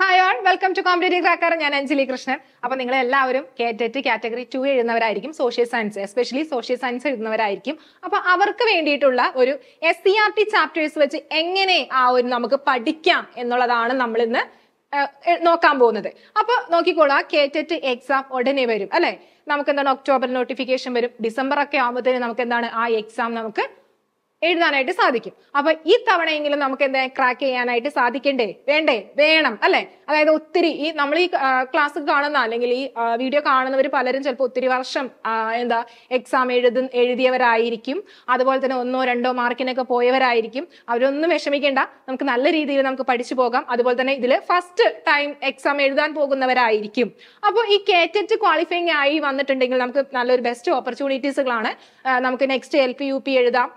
hi all welcome to competitive cracker ഞാൻ അഞ്ജലി കൃഷ്ണൻ അപ്പോൾ നിങ്ങൾ എല്ലാവരും കേറ്ററ്റ് കാറ്റഗറി ടു എഴുതുന്നവരായിരിക്കും social science especially social science എഴുതുന്നവരായിരിക്കും അപ്പൊ അവർക്ക് വേണ്ടിയിട്ടുള്ള ഒരു S C R T chapters വെച്ച് എങ്ങനെ ആ ഒരു നമുക്ക് പഠിക്കാം എന്നുള്ളതാണ് നമ്മൾ ഇന്ന് നോക്കാൻ പോകുന്നത് അപ്പോൾ നോക്കിക്കോളാം കേറ്ററ്റ് എക്സാം ഉടനെ വരും അല്ലേ നമുക്ക് എന്താണ് ഒക്ടോബർ നോട്ടിഫിക്കേഷൻ വരും ഡിസംബർ ഒക്കെ ആകുമ്പോഴത്തേന് നമുക്ക് എന്താണ് ആ എക്സാം നമുക്ക് എഴുതാനായിട്ട് സാധിക്കും അപ്പൊ ഈ തവണയെങ്കിലും നമുക്ക് എന്താ ക്രാക്ക് ചെയ്യാനായിട്ട് സാധിക്കണ്ടേ വേണ്ടേ വേണം അല്ലെ അതായത് ഒത്തിരി ഈ നമ്മൾ ഈ ക്ലാസ് കാണുന്ന അല്ലെങ്കിൽ ഈ വീഡിയോ കാണുന്നവർ പലരും ചിലപ്പോൾ ഒത്തിരി വർഷം എന്താ എക്സാം എഴുതു എഴുതിയവരായിരിക്കും അതുപോലെ തന്നെ ഒന്നോ രണ്ടോ മാർക്കിനൊക്കെ പോയവരായിരിക്കും അവരൊന്നും വിഷമിക്കേണ്ട നമുക്ക് നല്ല രീതിയിൽ നമുക്ക് പഠിച്ചു പോകാം അതുപോലെ തന്നെ ഇതിൽ ഫസ്റ്റ് ടൈം എക്സാം എഴുതാൻ പോകുന്നവരായിരിക്കും അപ്പോൾ ഈ കേറ്ററ്റ് ക്വാളിഫൈങ് ആയി വന്നിട്ടുണ്ടെങ്കിൽ നമുക്ക് നല്ലൊരു ബെസ്റ്റ് ഓപ്പർച്യൂണിറ്റീസുകളാണ് നമുക്ക് next L P U P എഴുതാം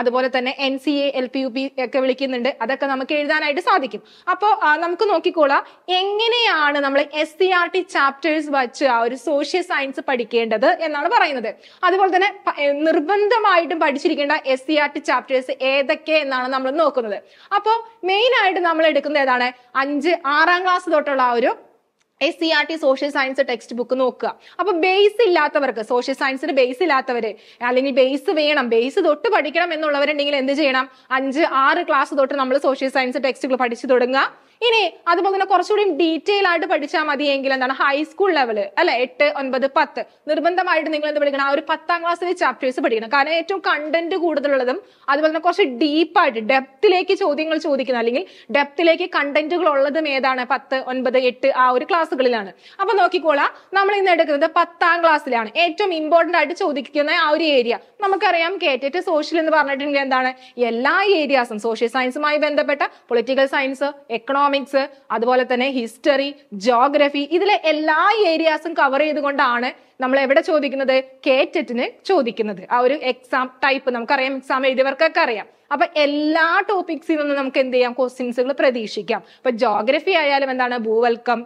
അത് അതുപോലെ തന്നെ N C A L P U P ഒക്കെ വിളിക്കുന്നുണ്ട് അതൊക്കെ നമുക്ക് എഴുതാനായിട്ട് സാധിക്കും അപ്പോൾ നമുക്ക് നോക്കിക്കോളാം എങ്ങനെയാണ് നമ്മൾ S C R T chapters വച്ച് ആ ഒരു സോഷ്യൽ സയൻസ് പഠിക്കേണ്ടത് എന്നാണ് പറയുന്നത് അതുപോലെ തന്നെ നിർബന്ധമായിട്ടും പഠിച്ചിരിക്കേണ്ട S C R T chapters ഏതൊക്കെ എന്നാണ് നമ്മൾ നോക്കുന്നത് അപ്പോൾ മെയിൻ ആയിട്ട് നമ്മൾ എടുക്കുന്നത് ഏതാണ് അഞ്ച് ആറാം ക്ലാസ് തൊട്ടുള്ള ആ ഒരു S C R T social science text book നോക്കുക അപ്പൊ ബേസ് ഇല്ലാത്തവർക്ക് സോഷ്യൽ സയൻസിന് ബേസ് ഇല്ലാത്തവര് അല്ലെങ്കിൽ ബേസ് വേണം ബേസ് തൊട്ട് പഠിക്കണം എന്നുള്ളവരുണ്ടെങ്കിൽ എന്ത് ചെയ്യണം അഞ്ച് ആറ് ക്ലാസ് തൊട്ട് നമ്മൾ സോഷ്യൽ സയൻസ് ടെക്സ്റ്റ് പഠിച്ചു തുടങ്ങുക ഇനി അതുപോലെ തന്നെ കുറച്ചുകൂടി ഡീറ്റെയിൽ ആയിട്ട് പഠിച്ചാൽ എങ്കിൽ എന്താണ് ഹൈസ്കൂൾ ലെവല് അല്ലെ എട്ട് ഒൻപത് പത്ത് നിർബന്ധമായിട്ട് നിങ്ങൾ എന്ത് പഠിക്കണം ആ ഒരു പത്താം ക്ലാസ്സിലെ ചാപ്റ്റേഴ്സ് പഠിക്കണം കാരണം ഏറ്റവും കണ്ടന്റ് കൂടുതലുള്ളതും അതുപോലെ തന്നെ കുറച്ച് ഡീപ്പായിട്ട് ഡെപ്തിലേക്ക് ചോദ്യങ്ങൾ ചോദിക്കുന്ന അല്ലെങ്കിൽ ഡെപ്തിലേക്ക് കണ്ടന്റുകൾ ഉള്ളതും ഏതാണ് പത്ത് ഒൻപത് എട്ട് ആ ഒരു ക്ലാസ്സുകളിലാണ് അപ്പൊ നോക്കിക്കോളാം നമ്മൾ ഇന്ന് എടുക്കുന്നത് പത്താം ക്ലാസ്സിലാണ് ഏറ്റവും ഇമ്പോർട്ടന്റ് ആയിട്ട് ചോദിക്കുന്ന ആ ഒരു ഏരിയ നമുക്കറിയാം കേറ്റേറ്റ് സോഷ്യൽ എന്ന് പറഞ്ഞിട്ടുണ്ടെങ്കിൽ എന്താണ് എല്ലാ ഏരിയാസും സോഷ്യൽ സയൻസുമായി ബന്ധപ്പെട്ട പൊളിറ്റിക്കൽ സയൻസ് എക്കണോമിക്സ് ഇക്കണോമിക്സ് അതുപോലെ തന്നെ ഹിസ്റ്ററി ജോഗ്രഫി ഇതിലെ എല്ലാ ഏരിയാസും കവർ ചെയ്തുകൊണ്ടാണ് നമ്മൾ എവിടെ ചോദിക്കുന്നത് കേറ്ററ്റിന് ചോദിക്കുന്നത് ആ ഒരു എക്സാം ടൈപ്പ് നമുക്കറിയാം എക്സാം എഴുതിയവർക്കൊക്കെ അറിയാം അപ്പൊ എല്ലാ ടോപ്പിക്സിൽ നിന്നും നമുക്ക് എന്ത് ചെയ്യാം ക്വസ്റ്റ്യൻസുകൾ പ്രതീക്ഷിക്കാം അപ്പൊ ജോഗ്രഫി ആയാലും എന്താണ് ഭൂവൽക്കം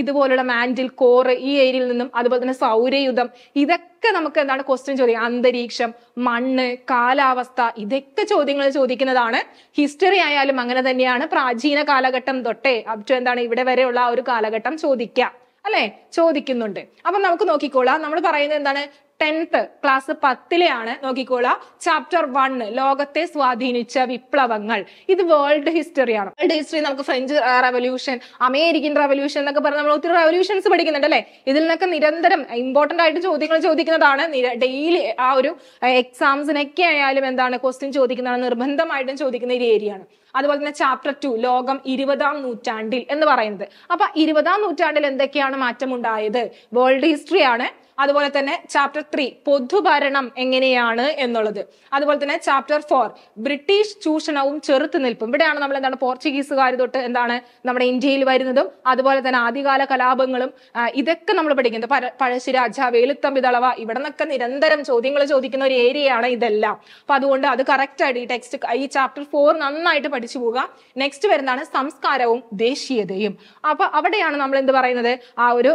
ഇതുപോലുള്ള മാൻഡിൽ കോറ് ഈ ഏരിയയിൽ നിന്നും അതുപോലെ തന്നെ സൗരയുധം ഇതൊക്കെ നമുക്ക് എന്താണ് ക്വസ്റ്റ്യൻ ചോദിക്കുക അന്തരീക്ഷം മണ്ണ് കാലാവസ്ഥ ഇതൊക്കെ ചോദ്യങ്ങൾ ചോദിക്കുന്നതാണ് ഹിസ്റ്ററി ആയാലും അങ്ങനെ തന്നെയാണ് പ്രാചീന കാലഘട്ടം തൊട്ടേ അപ് ടു എന്താണ് ഇവിടെ വരെയുള്ള ആ ഒരു കാലഘട്ടം ചോദിക്കാം അല്ലെ ചോദിക്കുന്നുണ്ട് അപ്പൊ നമുക്ക് നോക്കിക്കോളാം നമ്മൾ പറയുന്നത് എന്താണ് ടെൻത്ത് ക്ലാസ് പത്തിലെയാണ് നോക്കിക്കോളാം ചാപ്റ്റർ വണ് ലോകത്തെ സ്വാധീനിച്ച വിപ്ലവങ്ങൾ ഇത് വേൾഡ് ഹിസ്റ്ററിയാണ് വേൾഡ് ഹിസ്റ്ററി നമുക്ക് ഫ്രഞ്ച് റവല്യൂഷൻ അമേരിക്കൻ റവല്യൂഷൻ എന്നൊക്കെ പറഞ്ഞ് നമ്മൾ ഒത്തിരി റവല്യൂഷൻസ് പഠിക്കുന്നുണ്ട് അല്ലേ ഇതിൽ നിന്നൊക്കെ നിരന്തരം ഇമ്പോർട്ടന്റ് ആയിട്ട് ചോദ്യങ്ങൾ ചോദിക്കുന്നതാണ് ഡെയിലി ആ ഒരു എക്സാംസിനൊക്കെ ആയാലും എന്താണ് ക്വസ്റ്റ്യൻ ചോദിക്കുന്നതാണ് നിർബന്ധമായിട്ടും ചോദിക്കുന്ന ഒരു ഏരിയ ആണ് അതുപോലെ തന്നെ ചാപ്റ്റർ ടു ലോകം ഇരുപതാം നൂറ്റാണ്ടിൽ എന്ന് പറയുന്നത് അപ്പൊ ഇരുപതാം നൂറ്റാണ്ടിൽ എന്തൊക്കെയാണ് മാറ്റം ഉണ്ടായത് വേൾഡ് ഹിസ്റ്ററി ആണ് അതുപോലെ തന്നെ ചാപ്റ്റർ ത്രീ പൊതുഭരണം എങ്ങനെയാണ് എന്നുള്ളത് അതുപോലെ തന്നെ ചാപ്റ്റർ ഫോർ ബ്രിട്ടീഷ് ചൂഷണവും ചെറുത്തുനിൽപ്പും ഇവിടെയാണ് നമ്മൾ എന്താണ് പോർച്ചുഗീസുകാർ തൊട്ട് എന്താണ് നമ്മുടെ ഇന്ത്യയിൽ വരുന്നതും അതുപോലെ തന്നെ ആദ്യകാല കലാപങ്ങളും ഇതൊക്കെ നമ്മൾ പഠിക്കുന്നത് പഴശ്ശിരാജ വേലുത്തമ്പി തളവ ഇവിടെ നിന്നൊക്കെ നിരന്തരം ചോദ്യങ്ങൾ ചോദിക്കുന്ന ഒരു ഏരിയയാണ് ഇതെല്ലാം അപ്പൊ അതുകൊണ്ട് അത് കറക്റ്റ് ആയിട്ട് ഈ ടെക്സ്റ്റ് ഈ ചാപ്റ്റർ ഫോർ നന്നായിട്ട് പഠിച്ചു പോകുക നെക്സ്റ്റ് വരുന്നതാണ് സംസ്കാരവും ദേശീയതയും അപ്പൊ അവിടെയാണ് നമ്മൾ എന്ത് പറയുന്നത് ആ ഒരു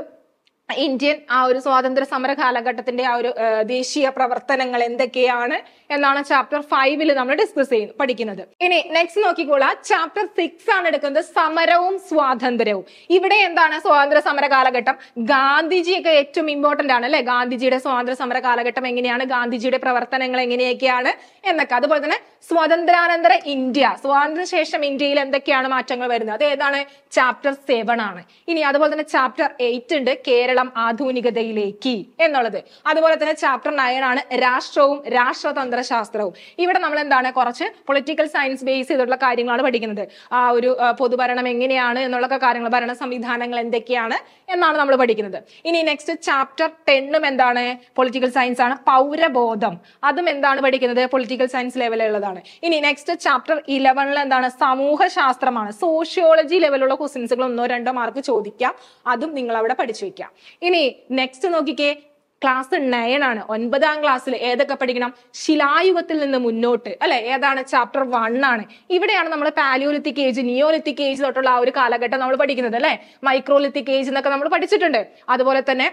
ഇന്ത്യൻ ആ ഒരു സ്വാതന്ത്ര്യ സമര കാലഘട്ടത്തിന്റെ ആ ഒരു ദേശീയ പ്രവർത്തനങ്ങൾ എന്തൊക്കെയാണ് എന്നാണ് ചാപ്റ്റർ ഫൈവിൽ നമ്മൾ ഡിസ്കസ് ചെയ്യുന്നത് പഠിക്കുന്നത് ഇനി നെക്സ്റ്റ് നോക്കിക്കോളാം ചാപ്റ്റർ സിക്സ് ആണ് എടുക്കുന്നത് സമരവും സ്വാതന്ത്ര്യവും ഇവിടെ എന്താണ് സ്വാതന്ത്ര്യ സമര കാലഘട്ടം ഗാന്ധിജിയൊക്കെ ഏറ്റവും ഇമ്പോർട്ടന്റ് ആണ് അല്ലെ ഗാന്ധിജിയുടെ സ്വാതന്ത്ര്യ സമര കാലഘട്ടം എങ്ങനെയാണ് ഗാന്ധിജിയുടെ പ്രവർത്തനങ്ങൾ എങ്ങനെയൊക്കെയാണ് എന്നൊക്കെ അതുപോലെ തന്നെ സ്വാതന്ത്ര്യാനന്തര ഇന്ത്യ സ്വാതന്ത്ര്യ ശേഷം ഇന്ത്യയിൽ എന്തൊക്കെയാണ് മാറ്റങ്ങൾ വരുന്നത് അത് ഏതാണ് ചാപ്റ്റർ സെവൻ ആണ് ഇനി അതുപോലെ തന്നെ ചാപ്റ്റർ എയ്റ്റ് ഉണ്ട് കേരളം ആധുനികതയിലേക്ക് എന്നുള്ളത് അതുപോലെ തന്നെ ചാപ്റ്റർ നയൻ ആണ് രാഷ്ട്രവും രാഷ്ട്രതന്ത്ര തന്ത്രശാസ്ത്രവും ഇവിടെ നമ്മൾ എന്താണ് കുറച്ച് പൊളിറ്റിക്കൽ സയൻസ് ബേസ് ചെയ്തിട്ടുള്ള കാര്യങ്ങളാണ് പഠിക്കുന്നത് ആ ഒരു പൊതുഭരണം എങ്ങനെയാണ് എന്നുള്ള കാര്യങ്ങൾ ഭരണ സംവിധാനങ്ങൾ എന്തൊക്കെയാണ് എന്നാണ് നമ്മൾ പഠിക്കുന്നത് ഇനി നെക്സ്റ്റ് ചാപ്റ്റർ ടെന്നും എന്താണ് പൊളിറ്റിക്കൽ സയൻസ് ആണ് പൗരബോധം അതും എന്താണ് പഠിക്കുന്നത് പൊളിറ്റിക്കൽ സയൻസ് ലെവലുള്ളതാണ് ഇനി നെക്സ്റ്റ് ചാപ്റ്റർ ഇലവനിൽ എന്താണ് ശാസ്ത്രമാണ് സോഷ്യോളജി ലെവലുള്ള ക്വസ്റ്റ്യൻസുകൾ ഒന്നോ രണ്ടോ മാർക്ക് ചോദിക്കാം അതും നിങ്ങൾ അവിടെ പഠിച്ചു വെക്കാം ഇനി നെക്സ്റ്റ് നോക്കിക്കേ ക്ലാസ് ആണ് ഒൻപതാം ക്ലാസ്സിൽ ഏതൊക്കെ പഠിക്കണം ശിലായുഗത്തിൽ നിന്ന് മുന്നോട്ട് അല്ലെ ഏതാണ് ചാപ്റ്റർ വൺ ആണ് ഇവിടെയാണ് നമ്മൾ പാലിയോലിത്തിക് ഏജ് നിയോലിത്തിക് ഏജ് തൊട്ടുള്ള ആ ഒരു കാലഘട്ടം നമ്മൾ പഠിക്കുന്നത് അല്ലെ മൈക്രോലിത്തിക് ഏജ് എന്നൊക്കെ നമ്മൾ പഠിച്ചിട്ടുണ്ട് അതുപോലെ തന്നെ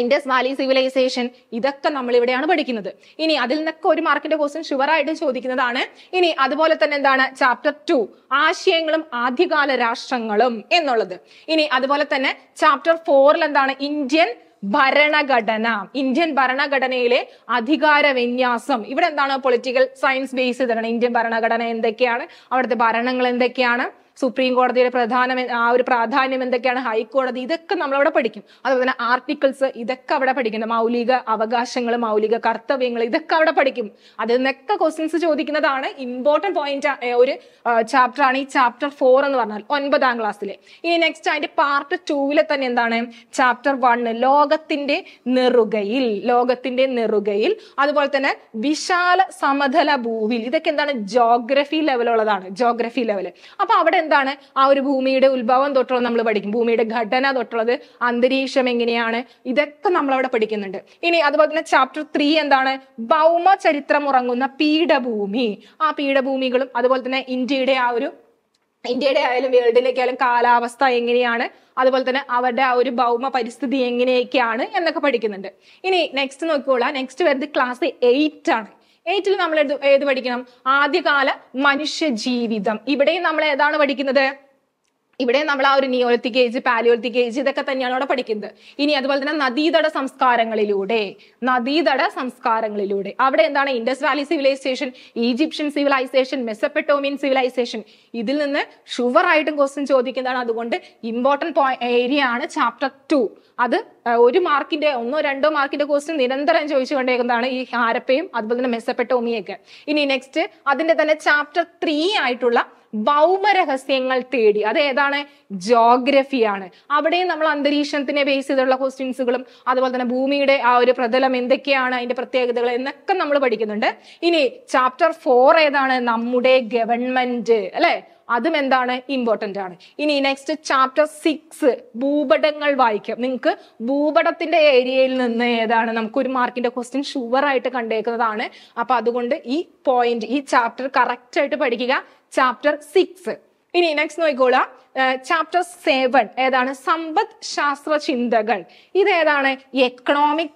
ഇൻഡസ് വാലി സിവിലൈസേഷൻ ഇതൊക്കെ നമ്മൾ ഇവിടെയാണ് പഠിക്കുന്നത് ഇനി അതിൽ നിന്നൊക്കെ ഒരു മാർക്കിന്റെ ഷുവർ ആയിട്ട് ചോദിക്കുന്നതാണ് ഇനി അതുപോലെ തന്നെ എന്താണ് ചാപ്റ്റർ ടു ആശയങ്ങളും ആദ്യകാല രാഷ്ട്രങ്ങളും എന്നുള്ളത് ഇനി അതുപോലെ തന്നെ ചാപ്റ്റർ ഫോറിൽ എന്താണ് ഇന്ത്യൻ ഭരണഘടന ഇന്ത്യൻ ഭരണഘടനയിലെ അധികാര വിന്യാസം ഇവിടെ എന്താണ് പൊളിറ്റിക്കൽ സയൻസ് ബേസ് ചെയ്തിട്ടാണ് ഇന്ത്യൻ ഭരണഘടന എന്തൊക്കെയാണ് അവിടുത്തെ ഭരണങ്ങൾ എന്തൊക്കെയാണ് സുപ്രീം കോടതിയുടെ പ്രധാന ആ ഒരു പ്രാധാന്യം എന്തൊക്കെയാണ് ഹൈക്കോടതി ഇതൊക്കെ നമ്മളവിടെ പഠിക്കും അതുപോലെ തന്നെ ആർട്ടിക്കിൾസ് ഇതൊക്കെ അവിടെ പഠിക്കണം മൗലിക അവകാശങ്ങൾ മൗലിക കർത്തവ്യങ്ങൾ ഇതൊക്കെ അവിടെ പഠിക്കും അതിൽ നിന്നൊക്കെ ക്വസ്റ്റ്യൻസ് ചോദിക്കുന്നതാണ് ഇമ്പോർട്ടൻറ്റ് പോയിന്റ് ഒരു ചാപ്റ്റർ ആണ് ഈ ചാപ്റ്റർ ഫോർ എന്ന് പറഞ്ഞാൽ ഒൻപതാം ക്ലാസ്സിലെ ഇനി നെക്സ്റ്റ് അതിന്റെ പാർട്ട് ടൂവിലെ തന്നെ എന്താണ് ചാപ്റ്റർ വണ്ണ് ലോകത്തിന്റെ നെറുകയിൽ ലോകത്തിന്റെ നെറുകയിൽ അതുപോലെ തന്നെ വിശാല സമതല ഭൂവിൽ ഇതൊക്കെ എന്താണ് ജോഗ്രഫി ലെവലുള്ളതാണ് ജോഗ്രഫി ലെവൽ അപ്പൊ അവിടെ എന്താണ് ആ ഒരു ഭൂമിയുടെ ഉത്ഭവം തൊട്ടുള്ള നമ്മൾ പഠിക്കും ഭൂമിയുടെ ഘടന തൊട്ടുള്ളത് അന്തരീക്ഷം എങ്ങനെയാണ് ഇതൊക്കെ നമ്മൾ അവിടെ പഠിക്കുന്നുണ്ട് ഇനി അതുപോലെ തന്നെ ചാപ്റ്റർ ത്രീ എന്താണ് ഭൗമ ചരിത്രം ഉറങ്ങുന്ന പീഠഭൂമി ആ പീഠഭൂമികളും അതുപോലെ തന്നെ ഇന്ത്യയുടെ ആ ഒരു ഇന്ത്യയുടെ ആയാലും വേൾഡിലേക്ക് ആയാലും കാലാവസ്ഥ എങ്ങനെയാണ് അതുപോലെ തന്നെ അവരുടെ ആ ഒരു ഭൗമ പരിസ്ഥിതി എങ്ങനെയൊക്കെയാണ് എന്നൊക്കെ പഠിക്കുന്നുണ്ട് ഇനി നെക്സ്റ്റ് നോക്കിക്കോളാം നെക്സ്റ്റ് വരുന്നത് ക്ലാസ് എയ്റ്റ് ആണ് ഏറ്റവും നമ്മൾ ഏത് പഠിക്കണം ആദ്യകാല മനുഷ്യ ജീവിതം ഇവിടെയും നമ്മൾ ഏതാണ് പഠിക്കുന്നത് ഇവിടെ നമ്മൾ ആ ഒരു നിയോലിത്തിക് ഏജ് പാലിയോലിത്തിക് ഏജ് ഇതൊക്കെ തന്നെയാണ് അവിടെ പഠിക്കുന്നത് ഇനി അതുപോലെ തന്നെ നദീതട സംസ്കാരങ്ങളിലൂടെ നദീതട സംസ്കാരങ്ങളിലൂടെ അവിടെ എന്താണ് Indus valley civilization Egyptian civilization Mesopotamian civilization ഇതിൽ നിന്ന് ഷുവർ ആയിട്ടും ക്വസ്റ്റ്യൻ ചോദിക്കുന്നതാണ് അതുകൊണ്ട് ഇമ്പോർട്ടൻറ്റ് ഏരിയ ആണ് ചാപ്റ്റർ ടു അത് ഒരു മാർക്കിന്റെ ഒന്നോ രണ്ടോ മാർക്കിന്റെ ക്വസ്റ്റ്യൻ നിരന്തരം ചോദിച്ചുകൊണ്ടേക്കുന്നതാണ് ഈ ഹാരപ്പയും അതുപോലെ തന്നെ ഉമിയൊക്കെ ഇനി നെക്സ്റ്റ് അതിന്റെ തന്നെ ചാപ്റ്റർ ത്രീ ആയിട്ടുള്ള ഭൗമരഹസ്യങ്ങൾ തേടി അത് ഏതാണ് ജോഗ്രഫിയാണ് അവിടെയും നമ്മൾ അന്തരീക്ഷത്തിനെ ബേസ് ചെയ്തുള്ള ക്വസ്റ്റ്യൻസുകളും അതുപോലെ തന്നെ ഭൂമിയുടെ ആ ഒരു പ്രതലം എന്തൊക്കെയാണ് അതിന്റെ പ്രത്യേകതകൾ എന്നൊക്കെ നമ്മൾ പഠിക്കുന്നുണ്ട് ഇനി ചാപ്റ്റർ ഫോർ ഏതാണ് നമ്മുടെ ഗവൺമെന്റ് അല്ലെ അതും എന്താണ് ഇമ്പോർട്ടൻ്റ് ആണ് ഇനി നെക്സ്റ്റ് ചാപ്റ്റർ സിക്സ് ഭൂപടങ്ങൾ വായിക്കാം നിങ്ങൾക്ക് ഭൂപടത്തിന്റെ ഏരിയയിൽ നിന്ന് ഏതാണ് നമുക്ക് ഒരു മാർക്കിന്റെ ക്വസ്റ്റ്യൻ ഷുവർ ആയിട്ട് കണ്ടേക്കുന്നതാണ് അപ്പൊ അതുകൊണ്ട് ഈ പോയിന്റ് ഈ ചാപ്റ്റർ കറക്റ്റ് ആയിട്ട് പഠിക്കുക ചാപ്റ്റർ സിക്സ് ഇനി നെക്സ്റ്റ് നോക്കിക്കോളാം ചാപ്റ്റർ സെവൻ ഏതാണ് സമ്പദ് ശാസ്ത്ര ചിന്തകൾ ഇത് ഏതാണ് എക്കണോമിക്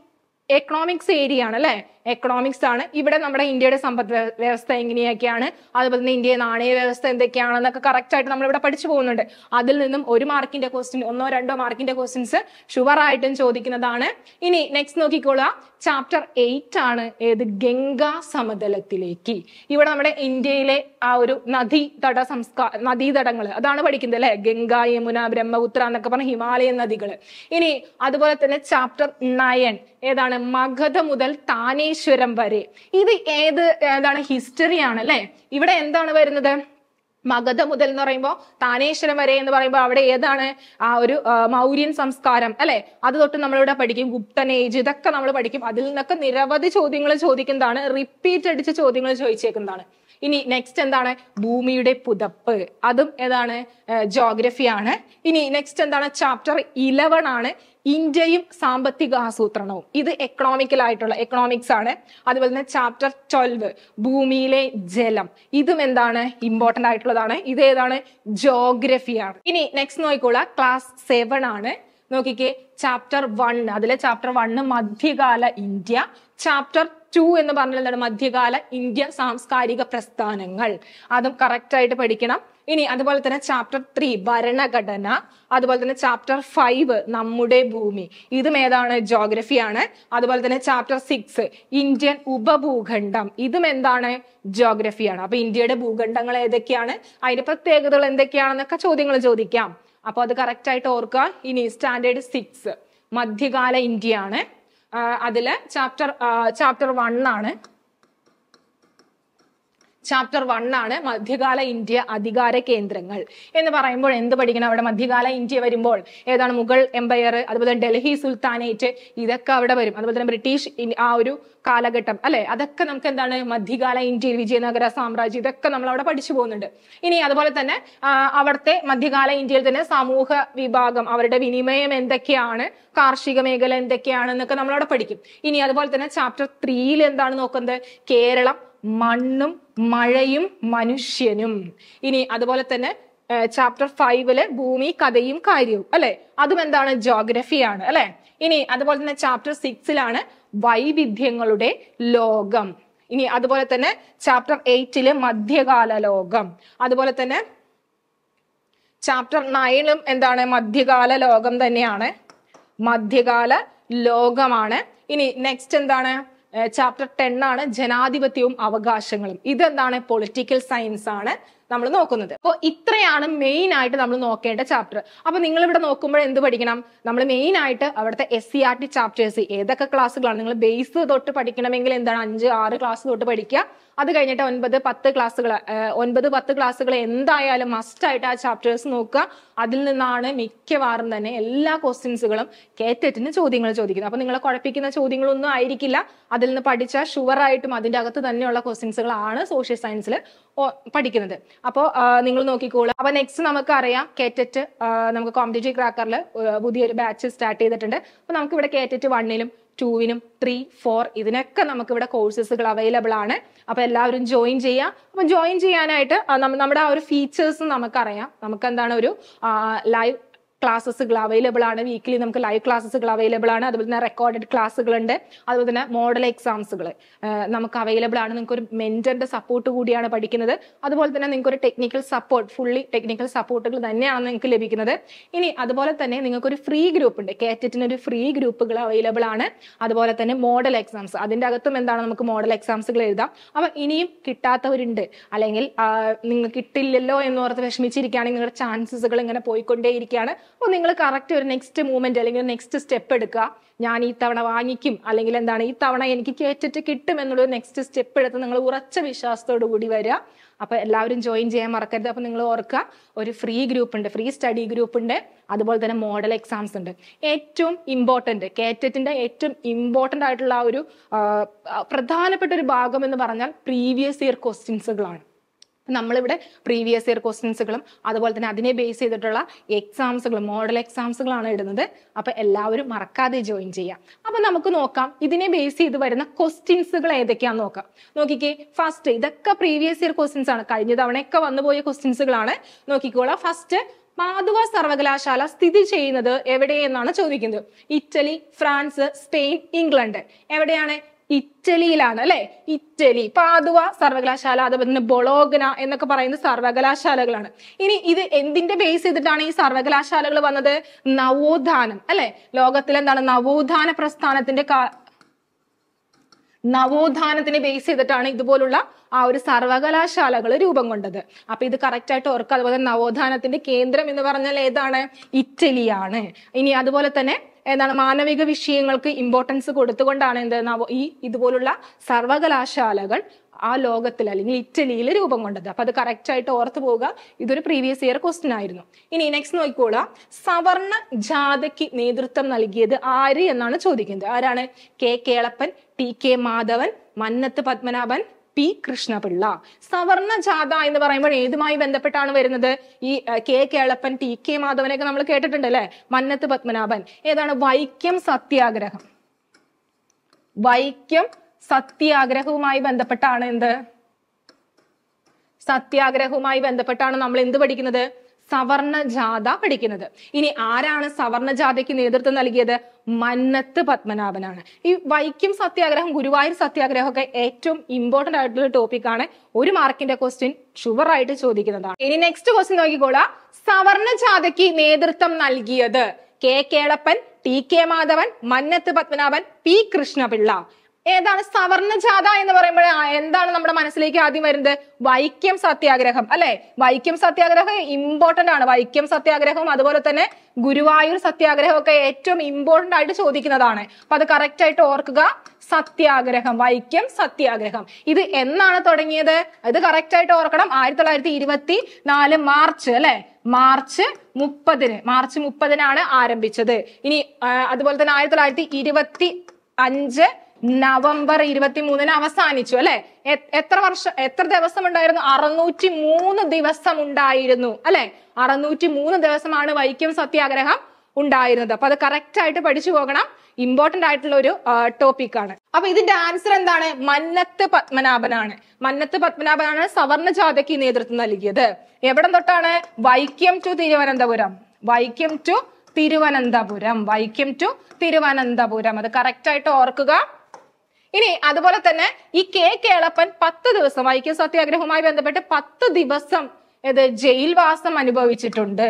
എക്കണോമിക്സ് ഏരിയ ആണ് അല്ലെ എക്കണോമിക്സ് ആണ് ഇവിടെ നമ്മുടെ ഇന്ത്യയുടെ സമ്പദ് വ്യവസ്ഥ എങ്ങനെയൊക്കെയാണ് അതുപോലെ തന്നെ ഇന്ത്യയുടെ നാണയ വ്യവസ്ഥ എന്തൊക്കെയാണെന്നൊക്കെ കറക്റ്റ് ആയിട്ട് നമ്മൾ പഠിച്ചു പോകുന്നുണ്ട് അതിൽ നിന്നും ഒരു മാർക്കിന്റെ ക്വസ്റ്റ്യൻ ഒന്നോ രണ്ടോ മാർക്കിന്റെ ക്വസ്റ്റ്യൻസ് ഷുവർ ആയിട്ടും ചോദിക്കുന്നതാണ് ഇനി നെക്സ്റ്റ് നോക്കിക്കോളുക ചാപ്റ്റർ എയ്റ്റ് ആണ് ഏത് ഗംഗാ സമതലത്തിലേക്ക് ഇവിടെ നമ്മുടെ ഇന്ത്യയിലെ ആ ഒരു നദീതട സംസ്കാര നദീതടങ്ങൾ അതാണ് പഠിക്കുന്നത് അല്ലെ ഗംഗ യമുന ബ്രഹ്മപുത്ര എന്നൊക്കെ പറഞ്ഞ ഹിമാലയൻ നദികൾ ഇനി അതുപോലെ തന്നെ ചാപ്റ്റർ നയൻ ഏതാണ് മഗധ മുതൽ താനെ രാമേശ്വരം വരെ ഇത് ഏത് എന്താണ് ഹിസ്റ്ററി ആണ് അല്ലെ ഇവിടെ എന്താണ് വരുന്നത് മഗധ മുതൽ എന്ന് പറയുമ്പോൾ താനേശ്വരം വരെ എന്ന് പറയുമ്പോൾ അവിടെ ഏതാണ് ആ ഒരു മൗര്യൻ സംസ്കാരം അല്ലെ അത് തൊട്ട് നമ്മളിവിടെ പഠിക്കും ഗുപ്തനേജ് ഇതൊക്കെ നമ്മൾ പഠിക്കും അതിൽ നിന്നൊക്കെ നിരവധി ചോദ്യങ്ങൾ ചോദിക്കുന്നതാണ് റിപ്പീറ്റ് അടിച്ച് ചോദ്യങ്ങൾ ചോദിച്ചേക്കുന്നതാണ് ഇനി നെക്സ്റ്റ് എന്താണ് ഭൂമിയുടെ പുതപ്പ് അതും ഏതാണ് ജോഗ്രഫിയാണ് ഇനി നെക്സ്റ്റ് എന്താണ് ചാപ്റ്റർ ഇലവൺ ആണ് ഇന്ത്യയും സാമ്പത്തിക ആസൂത്രണവും ഇത് എക്കണോമിക്കൽ ആയിട്ടുള്ള എക്കണോമിക്സ് ആണ് അതുപോലെ തന്നെ ചാപ്റ്റർ ട്വൽവ് ഭൂമിയിലെ ജലം ഇതും എന്താണ് ഇമ്പോർട്ടന്റ് ആയിട്ടുള്ളതാണ് ഇത് ഏതാണ് ജോഗ്രഫിയാണ് ഇനി നെക്സ്റ്റ് നോക്കിക്കോളാം ക്ലാസ് സെവൻ ആണ് നോക്കിക്കേ ചാപ്റ്റർ വൺ അതിലെ ചാപ്റ്റർ വണ് മധ്യകാല ഇന്ത്യ ചാപ്റ്റർ ടു എന്ന് പറഞ്ഞാൽ എന്താണ് മധ്യകാല ഇന്ത്യ സാംസ്കാരിക പ്രസ്ഥാനങ്ങൾ അതും കറക്റ്റ് ആയിട്ട് പഠിക്കണം ഇനി അതുപോലെ തന്നെ ചാപ്റ്റർ ത്രീ ഭരണഘടന അതുപോലെ തന്നെ ചാപ്റ്റർ ഫൈവ് നമ്മുടെ ഭൂമി ഇതും ഏതാണ് ജോഗ്രഫിയാണ് അതുപോലെ തന്നെ ചാപ്റ്റർ സിക്സ് ഇന്ത്യൻ ഉപഭൂഖണ്ഡം ഇതും എന്താണ് ജോഗ്രഫിയാണ് അപ്പൊ ഇന്ത്യയുടെ ഭൂഖണ്ഡങ്ങൾ ഏതൊക്കെയാണ് അതിന്റെ പ്രത്യേകതകൾ എന്തൊക്കെയാണെന്നൊക്കെ ചോദ്യങ്ങൾ ചോദിക്കാം അപ്പോൾ അത് കറക്റ്റ് ആയിട്ട് ഓർക്കുക ഇനി സ്റ്റാൻഡേർഡ് സിക്സ് മധ്യകാല ഇന്ത്യയാണ് അതിൽ ചാപ്റ്റർ ചാപ്റ്റർ വൺ ആണ് ചാപ്റ്റർ വൺ ആണ് മധ്യകാല ഇന്ത്യ അധികാര കേന്ദ്രങ്ങൾ എന്ന് പറയുമ്പോൾ എന്ത് പഠിക്കണം അവിടെ മധ്യകാല ഇന്ത്യ വരുമ്പോൾ ഏതാണ് മുഗൾ എംപയർ അതുപോലെ ഡൽഹി സുൽത്താനേറ്റ് ഇതൊക്കെ അവിടെ വരും അതുപോലെ തന്നെ ബ്രിട്ടീഷ് ആ ഒരു കാലഘട്ടം അല്ലെ അതൊക്കെ നമുക്ക് എന്താണ് മധ്യകാല ഇന്ത്യയിൽ വിജയനഗര സാമ്രാജ്യം ഇതൊക്കെ നമ്മൾ അവിടെ പഠിച്ചു പോകുന്നുണ്ട് ഇനി അതുപോലെ തന്നെ അവിടുത്തെ മധ്യകാല ഇന്ത്യയിൽ തന്നെ സമൂഹ വിഭാഗം അവരുടെ വിനിമയം എന്തൊക്കെയാണ് കാർഷിക മേഖല എന്തൊക്കെയാണ് എന്നൊക്കെ നമ്മൾ അവിടെ പഠിക്കും ഇനി അതുപോലെ തന്നെ ചാപ്റ്റർ ത്രീയിൽ എന്താണ് നോക്കുന്നത് കേരളം മണ്ണും മഴയും മനുഷ്യനും ഇനി അതുപോലെ തന്നെ ചാപ്റ്റർ ഫൈവില് ഭൂമി കഥയും കാര്യവും അല്ലെ അതും എന്താണ് ജോഗ്രഫിയാണ് അല്ലെ ഇനി അതുപോലെ തന്നെ ചാപ്റ്റർ സിക്സിലാണ് വൈവിധ്യങ്ങളുടെ ലോകം ഇനി അതുപോലെ തന്നെ ചാപ്റ്റർ എയ്റ്റില് മധ്യകാല ലോകം അതുപോലെ തന്നെ ചാപ്റ്റർ നയനും എന്താണ് മധ്യകാല ലോകം തന്നെയാണ് മധ്യകാല ലോകമാണ് ഇനി നെക്സ്റ്റ് എന്താണ് ചാപ്റ്റർ ടെൻ ആണ് ജനാധിപത്യവും അവകാശങ്ങളും ഇതെന്താണ് പൊളിറ്റിക്കൽ സയൻസ് ആണ് നമ്മൾ നോക്കുന്നത് അപ്പോൾ ഇത്രയാണ് മെയിൻ ആയിട്ട് നമ്മൾ നോക്കേണ്ട ചാപ്റ്റർ അപ്പൊ നിങ്ങൾ ഇവിടെ നോക്കുമ്പോൾ എന്ത് പഠിക്കണം നമ്മൾ മെയിൻ ആയിട്ട് അവിടുത്തെ S C R T chapters ഏതൊക്കെ ക്ലാസ്സുകളാണ് നിങ്ങൾ ബേസ് തൊട്ട് പഠിക്കണമെങ്കിൽ എന്താണ് അഞ്ച് ആറ് ക്ലാസ് തൊട്ട് പഠിക്കുക അത് കഴിഞ്ഞിട്ട് ഒൻപത് പത്ത് ക്ലാസ്സുകൾ ഒൻപത് പത്ത് ക്ലാസ്സുകൾ എന്തായാലും മസ്റ്റായിട്ട് ആ ചാപ്റ്റേഴ്സ് നോക്കുക അതിൽ നിന്നാണ് മിക്കവാറും തന്നെ എല്ലാ ക്വസ്റ്റ്യൻസുകളും കേറ്ററ്റിന് ചോദ്യങ്ങൾ ചോദിക്കുന്നത് അപ്പൊ നിങ്ങളെ കുഴപ്പിക്കുന്ന ചോദ്യങ്ങളൊന്നും ആയിരിക്കില്ല അതിൽ നിന്ന് പഠിച്ച ഷുവറായിട്ടും അതിൻ്റെ അകത്ത് തന്നെയുള്ള ക്വസ്റ്റ്യൻസുകളാണ് സോഷ്യൽ സയൻസിൽ പഠിക്കുന്നത് അപ്പോൾ നിങ്ങൾ നോക്കിക്കോളൂ അപ്പോൾ നെക്സ്റ്റ് e നമുക്ക് അറിയാം കേറ്ററ്റ് നമുക്ക് കോമ്പറ്റേറ്റീവ് ക്രാക്കറിൽ പുതിയൊരു ബാച്ച് സ്റ്റാർട്ട് ചെയ്തിട്ടുണ്ട് അപ്പോൾ നമുക്ക് ഇവിടെ കേറ്ററ്റ് വണ്ണിലും ടുവിനും ത്രീ ഫോർ ഇതിനൊക്കെ നമുക്ക് ഇവിടെ കോഴ്സസുകൾ അവൈലബിൾ ആണ് അപ്പൊ എല്ലാവരും ജോയിൻ ചെയ്യാം അപ്പൊ ജോയിൻ ചെയ്യാനായിട്ട് നമ്മുടെ ആ ഒരു ഫീച്ചേഴ്സ് നമുക്കറിയാം നമുക്ക് എന്താണ് ഒരു ലൈവ് ക്ലാസ്സുകൾ അവൈലബിൾ ആണ് വീക്കിലി നമുക്ക് ലൈവ് ക്ലാസ്സുകൾ അവൈലബിൾ ആണ് അതുപോലെ തന്നെ റെക്കോർഡഡ് ക്ലാസ്സുകളുണ്ട് അതുപോലെ തന്നെ മോഡൽ എക്സാംസുകൾ നമുക്ക് അവൈലബിൾ ആണ് നിങ്ങൾക്ക് ഒരു മെന്റിന്റെ സപ്പോർട്ട് കൂടിയാണ് പഠിക്കുന്നത് അതുപോലെ തന്നെ നിങ്ങൾക്ക് ഒരു ടെക്നിക്കൽ സപ്പോർട്ട് ഫുള്ളി ടെക്നിക്കൽ സപ്പോർട്ടുകൾ തന്നെയാണ് നിങ്ങൾക്ക് ലഭിക്കുന്നത് ഇനി അതുപോലെ തന്നെ നിങ്ങൾക്ക് ഒരു ഫ്രീ ഗ്രൂപ്പ് ഉണ്ട് കാറ്ററ്റിന് ഒരു ഫ്രീ ഗ്രൂപ്പുകൾ അവൈലബിൾ ആണ് അതുപോലെ തന്നെ മോഡൽ എക്സാംസ് അതിൻ്റെ അകത്തും എന്താണ് നമുക്ക് മോഡൽ എക്സാംസുകൾ എഴുതാം അപ്പം ഇനിയും കിട്ടാത്തവരുണ്ട് അല്ലെങ്കിൽ നിങ്ങൾ കിട്ടില്ലല്ലോ എന്ന് ഓർത്ത് വിഷമിച്ചിരിക്കുകയാണെങ്കിൽ നിങ്ങളുടെ ചാൻസസുകൾ ഇങ്ങനെ പോയിക്കൊണ്ടേയിരിക്കുകയാണ് അപ്പോൾ നിങ്ങൾ കറക്റ്റ് ഒരു നെക്സ്റ്റ് മൂവ്മെന്റ് അല്ലെങ്കിൽ നെക്സ്റ്റ് സ്റ്റെപ്പ് എടുക്കുക ഞാൻ ഈ തവണ വാങ്ങിക്കും അല്ലെങ്കിൽ എന്താണ് ഈ തവണ എനിക്ക് കേറ്റിട്ട് കിട്ടും എന്നുള്ള നെക്സ്റ്റ് സ്റ്റെപ്പ് എടുത്ത് നിങ്ങൾ ഉറച്ച വിശ്വാസത്തോടു കൂടി വരിക അപ്പോൾ എല്ലാവരും ജോയിൻ ചെയ്യാൻ മറക്കരുത് അപ്പോൾ നിങ്ങൾ ഓർക്കുക ഒരു ഫ്രീ ഗ്രൂപ്പ് ഉണ്ട് ഫ്രീ സ്റ്റഡി ഗ്രൂപ്പ് ഉണ്ട് അതുപോലെ തന്നെ മോഡൽ എക്സാംസ് ഉണ്ട് ഏറ്റവും ഇമ്പോർട്ടൻ്റ് കേറ്ററ്റിന്റെ ഏറ്റവും ഇമ്പോർട്ടൻ്റ് ആയിട്ടുള്ള ഒരു പ്രധാനപ്പെട്ട ഒരു ഭാഗം എന്ന് പറഞ്ഞാൽ പ്രീവിയസ് ഇയർ ക്വസ്റ്റ്യൻസുകളാണ് നമ്മളിവിടെ പ്രീവിയസ് ഇയർ ക്വസ്റ്റ്യൻസുകളും അതുപോലെ തന്നെ അതിനെ ബേസ് ചെയ്തിട്ടുള്ള എക്സാംസുകളും മോഡൽ എക്സാംസുകളാണ് ഇടുന്നത് അപ്പോൾ എല്ലാവരും മറക്കാതെ ജോയിൻ ചെയ്യാം അപ്പോൾ നമുക്ക് നോക്കാം ഇതിനെ ബേസ് ചെയ്ത് വരുന്ന ക്വസ്റ്റ്യൻസുകൾ ഏതൊക്കെയാന്ന് നോക്കാം നോക്കിക്കേ ഫസ്റ്റ് ഇതൊക്കെ പ്രീവിയസ് ഇയർ ക്വസ്റ്റ്യൻസ് ആണ് കഴിഞ്ഞ തവണയൊക്കെ വന്നുപോയ ക്വസ്റ്റ്യൻസുകളാണ് നോക്കിക്കോളാം ഫസ്റ്റ് മാധവ സർവകലാശാല സ്ഥിതി ചെയ്യുന്നത് എവിടെയെന്നാണ് ചോദിക്കുന്നത് ഇറ്റലി ഫ്രാൻസ് സ്പെയിൻ ഇംഗ്ലണ്ട് എവിടെയാണ് ഇറ്റലിയിലാണ് അല്ലെ ഇറ്റലി പാതുവ സർവകലാശാല അതുപോലെ ബൊളോഗന എന്നൊക്കെ പറയുന്ന സർവകലാശാലകളാണ് ഇനി ഇത് എന്തിന്റെ ബേസ് ചെയ്തിട്ടാണ് ഈ സർവകലാശാലകൾ വന്നത് നവോത്ഥാനം അല്ലെ ലോകത്തിലെന്താണ് നവോത്ഥാന പ്രസ്ഥാനത്തിന്റെ നവോത്ഥാനത്തിന് ബേസ് ചെയ്തിട്ടാണ് ഇതുപോലുള്ള ആ ഒരു സർവകലാശാലകൾ രൂപം കൊണ്ടത് അപ്പൊ ഇത് കറക്റ്റ് ആയിട്ട് ഓർക്കുക അതുപോലെ നവോത്ഥാനത്തിന്റെ കേന്ദ്രം എന്ന് പറഞ്ഞാൽ ഏതാണ് ഇറ്റലിയാണ് ഇനി അതുപോലെ തന്നെ എന്താണ് മാനവിക വിഷയങ്ങൾക്ക് ഇമ്പോർട്ടൻസ് കൊടുത്തുകൊണ്ടാണ് എന്ത് ഈ ഇതുപോലുള്ള സർവകലാശാലകൾ ആ ലോകത്തിൽ അല്ലെങ്കിൽ ഇറ്റലിയിൽ രൂപം കൊണ്ടത് അപ്പൊ അത് കറക്റ്റ് ആയിട്ട് ഓർത്തു പോവുക ഇതൊരു പ്രീവിയസ് ഇയർ ക്വസ്റ്റൻ ആയിരുന്നു ഇനി നെക്സ്റ്റ് നോക്കിക്കോളാം സവർണ ജാഥയ്ക്ക് നേതൃത്വം നൽകിയത് ആര് എന്നാണ് ചോദിക്കുന്നത് ആരാണ് K Kelappan T K Madhavan Mannath Padmanabhan P Krishna Pillai സവർണ ജാഥ എന്ന് പറയുമ്പോൾ ഏതുമായി ബന്ധപ്പെട്ടാണ് വരുന്നത് ഈ കെ കേളപ്പൻ ടി കെ മാധവനൊക്കെ നമ്മൾ കേട്ടിട്ടുണ്ട് അല്ലെ മന്നത്ത് പത്മനാഭൻ ഏതാണ് വൈക്കം സത്യാഗ്രഹം വൈക്കം സത്യാഗ്രഹവുമായി ബന്ധപ്പെട്ടാണ് എന്ത് സത്യാഗ്രഹവുമായി ബന്ധപ്പെട്ടാണ് നമ്മൾ എന്ത് പഠിക്കുന്നത് സവർണ പഠിക്കുന്നത് ഇനി ആരാണ് സവർണ നേതൃത്വം നൽകിയത് മന്നത്ത് പത്മനാഭനാണ് ഈ വൈക്കം സത്യാഗ്രഹം ഗുരുവായൂർ സത്യാഗ്രഹം ഒക്കെ ഏറ്റവും ഇമ്പോർട്ടന്റ് ആയിട്ടുള്ള ആണ് ഒരു മാർക്കിന്റെ ക്വസ്റ്റ്യൻ ഷുവർ ആയിട്ട് ചോദിക്കുന്നതാണ് ഇനി നെക്സ്റ്റ് ക്വസ്റ്റ്യൻ നോക്കിക്കോളാം സവർണ നേതൃത്വം നൽകിയത് K Kelappan T K Madhavan Mannath Padmanabhan P Krishna Pillai ഏതാണ് സവർണ ജാഥ എന്ന് പറയുമ്പോൾ എന്താണ് നമ്മുടെ മനസ്സിലേക്ക് ആദ്യം വരുന്നത് വൈക്കം സത്യാഗ്രഹം അല്ലെ വൈക്കം സത്യാഗ്രഹം ഇമ്പോർട്ടന്റ് ആണ് വൈക്കം സത്യാഗ്രഹവും അതുപോലെ തന്നെ ഗുരുവായൂർ സത്യാഗ്രഹം ഒക്കെ ഏറ്റവും ഇമ്പോർട്ടന്റ് ആയിട്ട് ചോദിക്കുന്നതാണ് അപ്പൊ അത് കറക്റ്റ് ആയിട്ട് ഓർക്കുക സത്യാഗ്രഹം വൈക്കം സത്യാഗ്രഹം ഇത് എന്നാണ് തുടങ്ങിയത് ഇത് കറക്റ്റ് ആയിട്ട് ഓർക്കണം ആയിരത്തി തൊള്ളായിരത്തി ഇരുപത്തി നാല് മാർച്ച് അല്ലെ മാർച്ച് മുപ്പതിന് മാർച്ച് മുപ്പതിനാണ് ആരംഭിച്ചത് ഇനി അതുപോലെ തന്നെ ആയിരത്തി തൊള്ളായിരത്തി ഇരുപത്തി അഞ്ച് നവംബർ ഇരുപത്തി മൂന്നിന് അവസാനിച്ചു അല്ലെ എത്ര വർഷം എത്ര ദിവസം ഉണ്ടായിരുന്നു അറുന്നൂറ്റി മൂന്ന് ദിവസം ഉണ്ടായിരുന്നു അല്ലെ അറുന്നൂറ്റി മൂന്ന് ദിവസമാണ് വൈക്കം സത്യാഗ്രഹം ഉണ്ടായിരുന്നത് അപ്പൊ അത് കറക്റ്റ് ആയിട്ട് പഠിച്ചു പോകണം ഇമ്പോർട്ടന്റ് ആയിട്ടുള്ള ഒരു ടോപ്പിക് ആണ് അപ്പൊ ഇതിന്റെ ആൻസർ എന്താണ് മന്നത്ത് പത്മനാഭനാണ് മന്നത്ത് പത്മനാഭനാണ് സവർണ ജാഥയ്ക്ക് നേതൃത്വം നൽകിയത് എവിടെ തൊട്ടാണ് Vaikom to Thiruvananthapuram Vaikom to Thiruvananthapuram Vaikom to Thiruvananthapuram അത് കറക്റ്റ് ആയിട്ട് ഓർക്കുക ഇനി അതുപോലെ തന്നെ ഈ കെ കേളപ്പൻ പത്ത് ദിവസം വൈക്കം സത്യാഗ്രഹവുമായി ബന്ധപ്പെട്ട് പത്ത് ദിവസം ഇത് ജയിൽവാസം അനുഭവിച്ചിട്ടുണ്ട്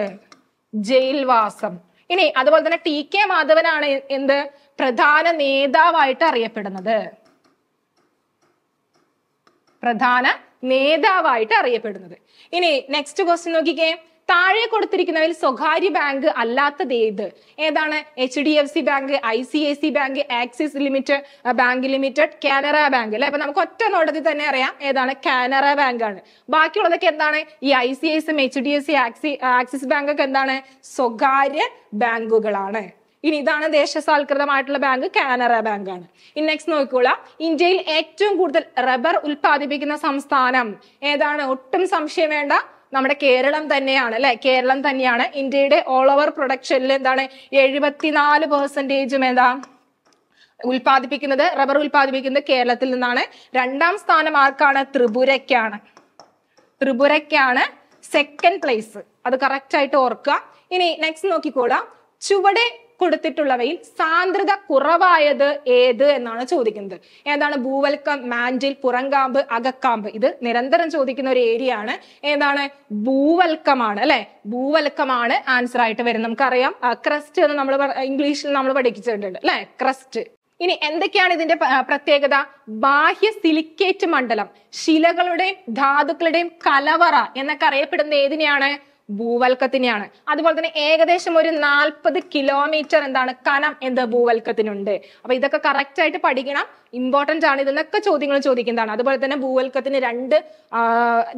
ജയിൽവാസം ഇനി അതുപോലെ തന്നെ ടി കെ മാധവനാണ് എന്ത് പ്രധാന നേതാവായിട്ട് അറിയപ്പെടുന്നത് പ്രധാന നേതാവായിട്ട് അറിയപ്പെടുന്നത് ഇനി നെക്സ്റ്റ് ക്വസ്റ്റ്യൻ നോക്കിക്കേ താഴെ കൊടുത്തിരിക്കുന്നവർ സ്വകാര്യ ബാങ്ക് അല്ലാത്തത് ഏത് ഏതാണ് H D F C bank I C I C bank Axis limited bank limited Canara bank അല്ലെ അപ്പൊ നമുക്ക് ഒറ്റ നോട്ടത്തിൽ തന്നെ അറിയാം ഏതാണ് കാനറ ബാങ്ക് ആണ് ബാക്കിയുള്ളതൊക്കെ എന്താണ് ഈ ഐ സി ഐ സിയും എച്ച് ഡി എഫ് സി ആക്സി ആക്സിസ് ബാങ്ക് ഒക്കെ എന്താണ് സ്വകാര്യ ബാങ്കുകളാണ് ഇനി ഇതാണ് ദേശസാൽകൃതമായിട്ടുള്ള ബാങ്ക് കാനറ ബാങ്ക് ആണ് ഇനി നെക്സ്റ്റ് നോക്കിക്കോളാം ഇന്ത്യയിൽ ഏറ്റവും കൂടുതൽ റബ്ബർ ഉൽപ്പാദിപ്പിക്കുന്ന സംസ്ഥാനം ഏതാണ് ഒട്ടും സംശയം വേണ്ട നമ്മുടെ കേരളം തന്നെയാണ് അല്ലെ കേരളം തന്നെയാണ് ഇന്ത്യയുടെ ഓൾ ഓവർ പ്രൊഡക്ഷനിൽ എന്താണ് എഴുപത്തിനാല് പെർസെൻറ്റേജും എന്താ ഉൽപ്പാദിപ്പിക്കുന്നത് റബ്ബർ ഉൽപ്പാദിപ്പിക്കുന്നത് കേരളത്തിൽ നിന്നാണ് രണ്ടാം സ്ഥാനം ആർക്കാണ് ത്രിപുരയ്ക്കാണ് ത്രിപുരയ്ക്കാണ് സെക്കൻഡ് പ്ലേസ് അത് കറക്റ്റ് ആയിട്ട് ഓർക്കുക ഇനി നെക്സ്റ്റ് നോക്കിക്കോളാം ചുവടെ കൊടുത്തിട്ടുള്ളവയിൽ സാന്ദ്രത കുറവായത് ഏത് എന്നാണ് ചോദിക്കുന്നത് ഏതാണ് ഭൂവൽക്കം മാൻഡിൽ പുറംകാമ്പ് അകക്കാമ്പ് ഇത് നിരന്തരം ചോദിക്കുന്ന ഒരു ഏരിയ ആണ് ഏതാണ് ഭൂവൽക്കമാണ് അല്ലെ ഭൂവൽക്കമാണ് ആൻസർ ആയിട്ട് വരുന്നത് നമുക്കറിയാം ക്രസ്റ്റ് എന്ന് നമ്മൾ ഇംഗ്ലീഷിൽ നമ്മൾ പഠിച്ചിട്ടുണ്ട് അല്ലെ ക്രസ്റ്റ് ഇനി എന്തൊക്കെയാണ് ഇതിന്റെ പ്രത്യേകത ബാഹ്യ സിലിക്കേറ്റ് മണ്ഡലം ശിലകളുടെയും ധാതുക്കളുടെയും കലവറ എന്നൊക്കെ അറിയപ്പെടുന്ന ഏതിനെയാണ് ഭൂവൽക്കത്തിനെയാണ് അതുപോലെ തന്നെ ഏകദേശം ഒരു നാൽപ്പത് കിലോമീറ്റർ എന്താണ് കനം എന്ത് ഭൂവൽക്കത്തിനുണ്ട് അപ്പൊ ഇതൊക്കെ കറക്റ്റ് ആയിട്ട് പഠിക്കണം ഇമ്പോർട്ടന്റ് ആണ് ഇതെന്നൊക്കെ ചോദ്യങ്ങൾ ചോദിക്കുന്നതാണ് അതുപോലെ തന്നെ ഭൂവൽക്കത്തിന് രണ്ട്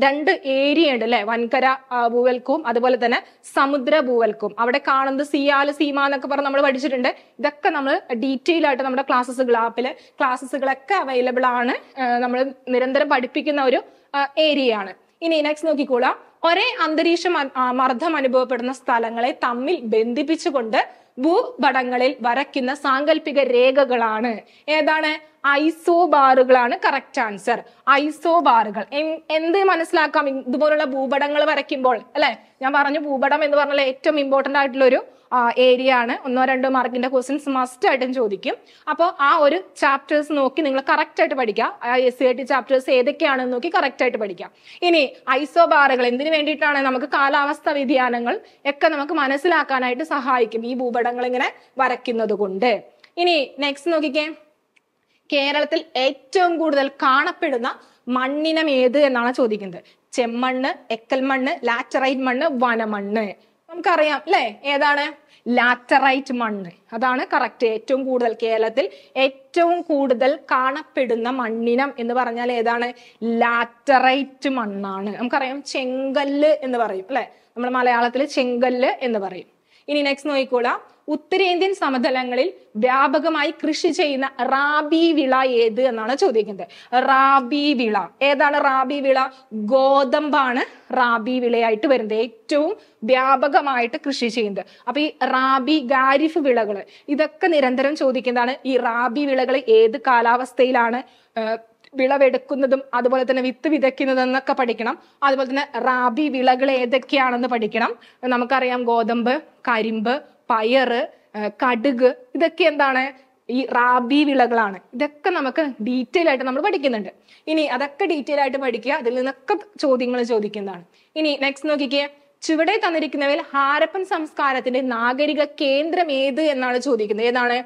രണ്ട് ഏരിയ ഉണ്ട് അല്ലെ വൻകര ഭൂവൽക്കവും അതുപോലെ തന്നെ സമുദ്ര ഭൂവൽക്കവും അവിടെ കാണുന്നത് സിയാല് സീമ എന്നൊക്കെ പറഞ്ഞ് നമ്മൾ പഠിച്ചിട്ടുണ്ട് ഇതൊക്കെ നമ്മൾ ഡീറ്റെയിൽ ആയിട്ട് നമ്മുടെ ക്ലാസ്സുകൾ ആപ്പില് ക്ലാസ്സുകളൊക്കെ അവൈലബിൾ ആണ് നമ്മൾ നിരന്തരം പഠിപ്പിക്കുന്ന ഒരു ഏരിയയാണ് ഇനി നെക്സ്റ്റ് നോക്കിക്കോളാം ഒരേ അന്തരീക്ഷ മർദ്ദം അനുഭവപ്പെടുന്ന സ്ഥലങ്ങളെ തമ്മിൽ ബന്ധിപ്പിച്ചുകൊണ്ട് ഭൂപടങ്ങളിൽ വരയ്ക്കുന്ന സാങ്കല്പിക രേഖകളാണ് ഏതാണ് ഐസോബാറുകളാണ് കറക്റ്റ് ആൻസർ ഐസോബാറുകൾ എന്ത് മനസ്സിലാക്കാം ഇതുപോലുള്ള ഭൂപടങ്ങൾ വരയ്ക്കുമ്പോൾ അല്ലെ ഞാൻ പറഞ്ഞു ഭൂപടം എന്ന് പറഞ്ഞാൽ ഏറ്റവും ഇമ്പോർട്ടന്റ് ആയിട്ടുള്ള ഒരു ഏരിയ ആണ് ഒന്നോ രണ്ടോ മാർക്കിന്റെ ക്വസ്റ്റ്യൻസ് മസ്റ്റ് ആയിട്ടും ചോദിക്കും അപ്പോൾ ആ ഒരു ചാപ്റ്റേഴ്സ് നോക്കി നിങ്ങൾ കറക്റ്റ് ആയിട്ട് പഠിക്കുക S C I T chapters ഏതൊക്കെയാണെന്ന് നോക്കി കറക്റ്റ് ആയിട്ട് പഠിക്കാം ഇനി ബാറുകൾ എന്തിനു വേണ്ടിയിട്ടാണ് നമുക്ക് കാലാവസ്ഥ വ്യതിയാനങ്ങൾ ഒക്കെ നമുക്ക് മനസ്സിലാക്കാനായിട്ട് സഹായിക്കും ഈ ഭൂപടങ്ങൾ ഇങ്ങനെ വരയ്ക്കുന്നത് കൊണ്ട് ഇനി നെക്സ്റ്റ് നോക്കിക്കേ കേരളത്തിൽ ഏറ്റവും കൂടുതൽ കാണപ്പെടുന്ന മണ്ണിനം ഏത് എന്നാണ് ചോദിക്കുന്നത് ചെമ്മണ്ണ് എക്കൽ മണ്ണ് ലാറ്ററൈറ്റ് മണ്ണ് വനമണ്ണ് നമുക്കറിയാം അല്ലേ ഏതാണ് ലാറ്ററൈറ്റ് മണ്ണ് അതാണ് കറക്റ്റ് ഏറ്റവും കൂടുതൽ കേരളത്തിൽ ഏറ്റവും കൂടുതൽ കാണപ്പെടുന്ന മണ്ണിനം എന്ന് പറഞ്ഞാൽ ഏതാണ് ലാറ്ററൈറ്റ് മണ്ണാണ് നമുക്കറിയാം ചെങ്കല്ല് എന്ന് പറയും അല്ലെ നമ്മൾ മലയാളത്തിൽ ചെങ്കല്ല് എന്ന് പറയും ഇനി നെക്സ്റ്റ് നോക്കിക്കോളാം ഉത്തരേന്ത്യൻ സമതലങ്ങളിൽ വ്യാപകമായി കൃഷി ചെയ്യുന്ന റാബി വിള ഏത് എന്നാണ് ചോദിക്കുന്നത് റാബി വിള ഏതാണ് റാബി വിള ഗോതമ്പാണ് റാബി വിളയായിട്ട് വരുന്നത് ഏറ്റവും വ്യാപകമായിട്ട് കൃഷി ചെയ്യുന്നത് അപ്പൊ ഈ റാബി ഗാരിഫ് വിളകൾ ഇതൊക്കെ നിരന്തരം ചോദിക്കുന്നതാണ് ഈ റാബി വിളകൾ ഏത് കാലാവസ്ഥയിലാണ് വിളവെടുക്കുന്നതും അതുപോലെ തന്നെ വിത്ത് വിതയ്ക്കുന്നതും എന്നൊക്കെ പഠിക്കണം അതുപോലെ തന്നെ റാബി വിളകൾ ഏതൊക്കെയാണെന്ന് പഠിക്കണം നമുക്കറിയാം ഗോതമ്പ് കരിമ്പ് പയറ് കടുക് ഇതൊക്കെ എന്താണ് ഈ റാബി വിളകളാണ് ഇതൊക്കെ നമുക്ക് ഡീറ്റെയിൽ ആയിട്ട് നമ്മൾ പഠിക്കുന്നുണ്ട് ഇനി അതൊക്കെ ഡീറ്റെയിൽ ആയിട്ട് പഠിക്കുക അതിൽ നിന്നൊക്കെ ചോദ്യങ്ങൾ ചോദിക്കുന്നതാണ് ഇനി നെക്സ്റ്റ് നോക്കിക്കേ ചുവടെ തന്നിരിക്കുന്നവയിൽ ഹാരപ്പൻ സംസ്കാരത്തിന്റെ നാഗരിക കേന്ദ്രം ഏത് എന്നാണ് ചോദിക്കുന്നത് ഏതാണ്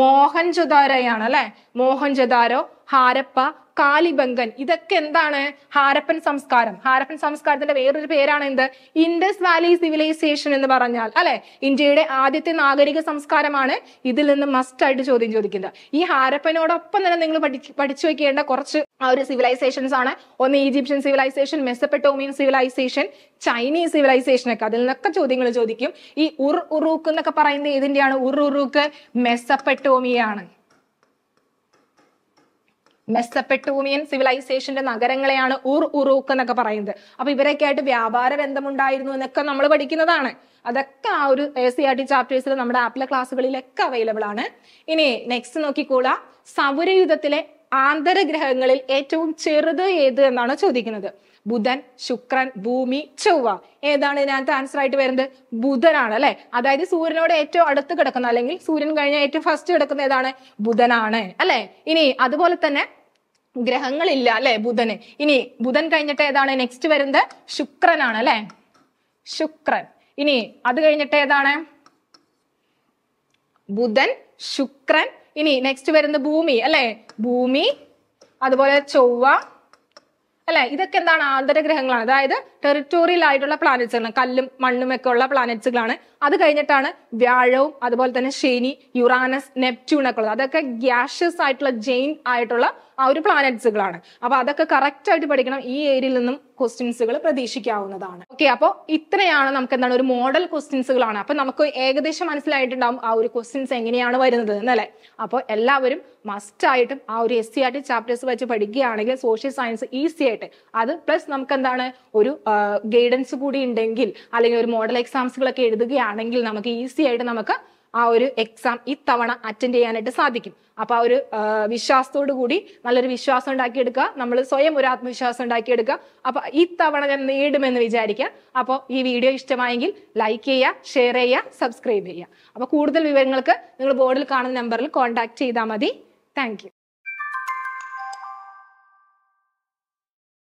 മോഹൻജൊദാരയാണ് അല്ലെ മോഹൻജൊദാരോ ഹാരപ്പ കാളിബംഗൻ ഇതൊക്കെ എന്താണ് ഹാരപ്പൻ സംസ്കാരം ഹാരപ്പൻ സംസ്കാരത്തിന്റെ വേറൊരു പേരാണ് എന്ത് ഇൻഡസ് വാലി സിവിലൈസേഷൻ എന്ന് പറഞ്ഞാൽ അല്ലെ ഇന്ത്യയുടെ ആദ്യത്തെ നാഗരിക സംസ്കാരമാണ് ഇതിൽ നിന്ന് മസ്റ്റ് ആയിട്ട് ചോദ്യം ചോദിക്കുന്നത് ഈ ഹാരപ്പനോടൊപ്പം തന്നെ നിങ്ങൾ പഠിച്ചു വെക്കേണ്ട കുറച്ച് ആ ഒരു സിവിലൈസേഷൻസ് ആണ് ഒന്ന് Egyptian civilization Mesopotamian civilization Chinese civilization ഒക്കെ അതിൽ നിന്നൊക്കെ ചോദ്യങ്ങൾ ചോദിക്കും ഈ ഉർ ഉറൂക്ക് എന്നൊക്കെ പറയുന്നത് ഏതിന്റെയാണ് ഉർ ഉറൂക്ക് മെസ്സപ്പെട്ടോമിയാണ് മെസ്സപ്പെട്ടൂമിയൻ സിവിലൈസേഷന്റെ നഗരങ്ങളെയാണ് ഉർ ഉറൂക്ക് എന്നൊക്കെ പറയുന്നത് അപ്പൊ ഇവരൊക്കെ ആയിട്ട് വ്യാപാര ബന്ധമുണ്ടായിരുന്നു എന്നൊക്കെ നമ്മൾ പഠിക്കുന്നതാണ് അതൊക്കെ ആ ഒരു എ സി ആർ ടി ചാപ്റ്റേഴ്സിൽ നമ്മുടെ ആപ്പിലെ ക്ലാസ്സുകളിലൊക്കെ അവൈലബിൾ ആണ് ഇനി നെക്സ്റ്റ് നോക്കിക്കോളാം സൗരയുധത്തിലെ ആന്തരഗ്രഹങ്ങളിൽ ഏറ്റവും ചെറുത് ഏത് എന്നാണ് ചോദിക്കുന്നത് ബുധൻ ശുക്രൻ ഭൂമി ചൊവ്വ ഏതാണ് ഇതിനകത്ത് ആൻസർ ആയിട്ട് വരുന്നത് ബുധനാണ് അല്ലെ അതായത് സൂര്യനോട് ഏറ്റവും അടുത്ത് കിടക്കുന്ന അല്ലെങ്കിൽ സൂര്യൻ കഴിഞ്ഞ ഏറ്റവും ഫസ്റ്റ് കിടക്കുന്ന ഏതാണ് ബുധനാണ് അല്ലെ ഇനി അതുപോലെ തന്നെ ഗ്രഹങ്ങളില്ല അല്ലെ ബുധന് ഇനി ബുധൻ കഴിഞ്ഞിട്ട് ഏതാണ് നെക്സ്റ്റ് വരുന്നത് ശുക്രനാണ് അല്ലെ ശുക്രൻ ഇനി അത് കഴിഞ്ഞിട്ട് ഏതാണ് ബുധൻ ശുക്രൻ ഇനി നെക്സ്റ്റ് വരുന്ന ഭൂമി അല്ലെ ഭൂമി അതുപോലെ ചൊവ്വ അല്ലെ ഇതൊക്കെ എന്താണ് ആന്തരഗ്രഹങ്ങളാണ് അതായത് ടെറിറ്റോറിയൽ ആയിട്ടുള്ള പ്ലാനറ്റ്സുകളാണ് കല്ലും മണ്ണും ഒക്കെ ഉള്ള പ്ലാനറ്റ്സുകളാണ് അത് കഴിഞ്ഞിട്ടാണ് വ്യാഴവും അതുപോലെ തന്നെ ശനി യുറാനസ് നെപ്റ്റ്യൂൺ ഒക്കെ ഉള്ളത് അതൊക്കെ ഗ്യാഷ്യസ് ആയിട്ടുള്ള ജെയിൻ ആയിട്ടുള്ള ആ ഒരു പ്ലാനറ്റ്സുകളാണ് അപ്പോൾ അതൊക്കെ കറക്റ്റ് ആയിട്ട് പഠിക്കണം ഈ ഏരിയയിൽ നിന്നും ക്വസ്റ്റ്യൻസുകൾ പ്രതീക്ഷിക്കാവുന്നതാണ് ഓക്കെ അപ്പോൾ ഇത്രയാണ് നമുക്ക് എന്താണ് ഒരു മോഡൽ ക്വസ്റ്റ്യൻസുകളാണ് അപ്പോൾ നമുക്ക് ഏകദേശം മനസ്സിലായിട്ടുണ്ടാവും ആ ഒരു ക്വസ്റ്റ്യൻസ് എങ്ങനെയാണ് വരുന്നത് എന്നല്ലേ അപ്പോൾ എല്ലാവരും മസ്റ്റ് ആയിട്ടും ആ ഒരു S C R T chapters വെച്ച് പഠിക്കുകയാണെങ്കിൽ സോഷ്യൽ സയൻസ് ഈസി ആയിട്ട് അത് പ്ലസ് നമുക്ക് എന്താണ് ഒരു ഗൈഡൻസ് കൂടി ഉണ്ടെങ്കിൽ അല്ലെങ്കിൽ ഒരു മോഡൽ എക്സാംസുകളൊക്കെ എഴുതുകയാണെങ്കിൽ നമുക്ക് ഈസി ആയിട്ട് നമുക്ക് ആ ഒരു എക്സാം ഇത്തവണ അറ്റൻഡ് ചെയ്യാനായിട്ട് സാധിക്കും അപ്പോൾ ആ ഒരു വിശ്വാസത്തോടു കൂടി നല്ലൊരു വിശ്വാസം ഉണ്ടാക്കിയെടുക്കുക നമ്മൾ സ്വയം ഒരു ആത്മവിശ്വാസം ഉണ്ടാക്കിയെടുക്കുക അപ്പോൾ ഇത്തവണ ഞാൻ നേടുമെന്ന് വിചാരിക്കുക അപ്പോൾ ഈ വീഡിയോ ഇഷ്ടമായെങ്കിൽ ലൈക്ക് ചെയ്യുക ഷെയർ ചെയ്യുക സബ്സ്ക്രൈബ് ചെയ്യുക അപ്പോൾ കൂടുതൽ വിവരങ്ങൾക്ക് നിങ്ങൾ ബോർഡിൽ കാണുന്ന നമ്പറിൽ കോൺടാക്ട് ചെയ്താൽ മതി താങ്ക്